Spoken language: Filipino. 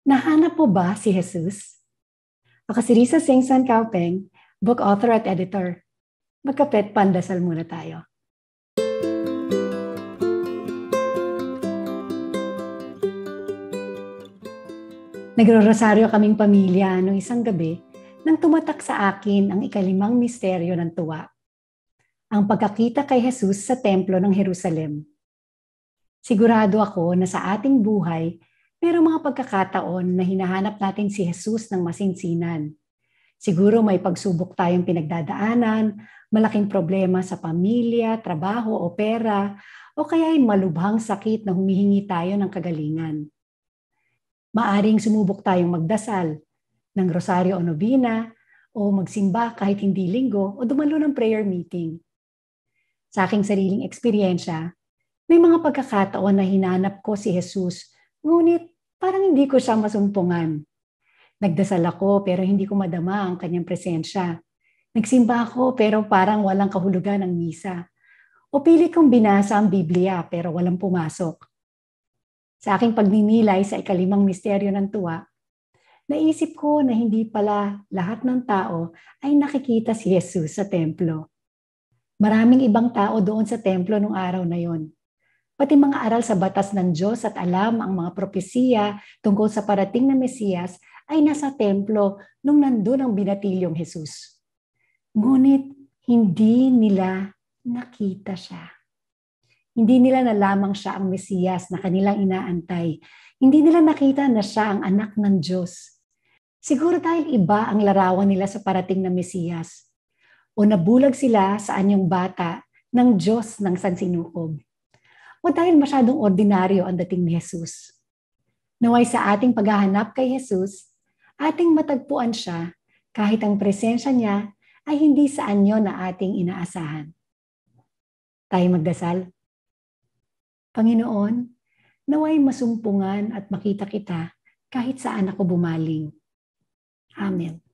Nahanap po ba si Jesus? Ako si Risa Singh San Kaupeng, book author at editor. Magkapit pandasal muna tayo. Nagro-rosaryo kaming pamilya noong isang gabi nang tumatak sa akin ang ikalimang misteryo ng tuwa. Ang pagkakita kay Jesus sa templo ng Jerusalem. Sigurado ako na sa ating buhay pero mga pagkakataon na hinahanap natin si Jesus ng masinsinan. Siguro may pagsubok tayong pinagdadaanan, malaking problema sa pamilya, trabaho o pera, o kaya ay malubhang sakit na humihingi tayo ng kagalingan. Maaring sumubok tayong magdasal ng rosaryo o nobina o magsimba kahit hindi linggo o dumalo ng prayer meeting. Sa aking sariling eksperyensya, may mga pagkakataon na hinanap ko si Jesus Ngunit parang hindi ko siya masumpungan. Nagdasal ako pero hindi ko madama ang kanyang presensya. Nagsimba ako pero parang walang kahulugan ang misa. O pili kong binasa ang Biblia pero walang pumasok. Sa aking pagninilay sa ikalimang misteryo ng tuwa, naisip ko na hindi pala lahat ng tao ay nakikita si Jesus sa templo. Maraming ibang tao doon sa templo noong araw na yon pati mga aral sa batas ng Diyos at alam ang mga propesiya tungkol sa parating na Mesiyas ay nasa templo nung nandun ang binatilyong Jesus. Ngunit hindi nila nakita siya. Hindi nila nalamang siya ang Mesiyas na kanilang inaantay. Hindi nila nakita na siya ang anak ng Diyos. Siguro dahil iba ang larawan nila sa parating na Mesiyas. O nabulag sila sa anyong bata ng Diyos ng sansinukob o dahil masyadong ordinaryo ang dating ni Jesus. Naway sa ating paghahanap kay Jesus, ating matagpuan siya kahit ang presensya niya ay hindi sa anyo na ating inaasahan. Tayo magdasal. Panginoon, naway masumpungan at makita kita kahit saan ako bumaling. Amen.